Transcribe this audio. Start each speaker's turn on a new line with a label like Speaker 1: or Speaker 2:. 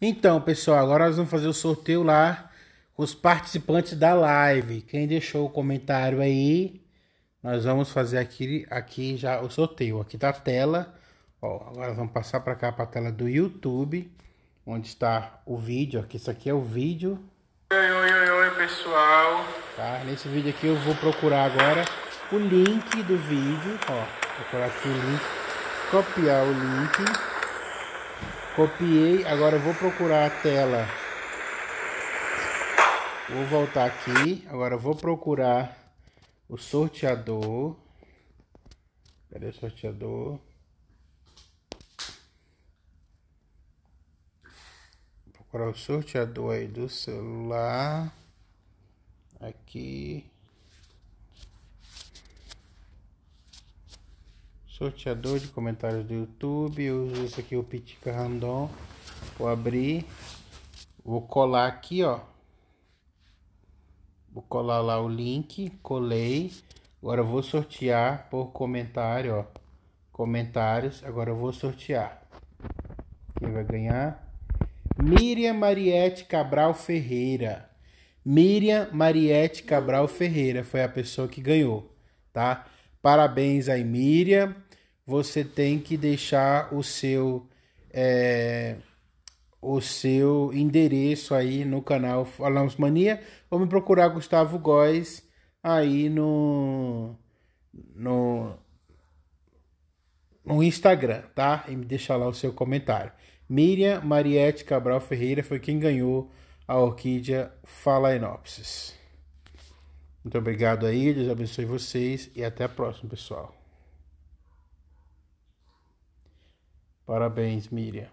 Speaker 1: Então, pessoal, agora nós vamos fazer o sorteio lá com os participantes da live. Quem deixou o comentário aí, nós vamos fazer aqui, aqui já o sorteio. Aqui tá a tela. Ó, agora vamos passar para cá para a tela do YouTube, onde está o vídeo. Aqui, isso aqui é o vídeo. Oi, oi, oi, oi, pessoal. Tá, nesse vídeo aqui eu vou procurar agora o link do vídeo. Ó, procurar aqui o link, copiar o link Copiei, agora eu vou procurar a tela. Vou voltar aqui, agora eu vou procurar o sorteador. Cadê o sorteador? Vou procurar o sorteador aí do celular. Aqui. sorteador de comentários do YouTube. Eu uso esse aqui, o Pitica Random. Vou abrir, vou colar aqui, ó. Vou colar lá o link, colei. Agora vou sortear por comentário, ó. Comentários, agora eu vou sortear. Quem vai ganhar? Miriam Mariette Cabral Ferreira. Miriam Mariette Cabral Ferreira foi a pessoa que ganhou, tá? Parabéns, Miriam. Você tem que deixar o seu é, o seu endereço aí no canal Falamos Mania Vou me procurar Gustavo Góes aí no, no no Instagram, tá? E me deixar lá o seu comentário. Miriam Mariette Cabral Ferreira foi quem ganhou a orquídea Phalaenopsis. Muito obrigado aí, Deus abençoe vocês e até a próxima, pessoal. Parabéns, Miriam.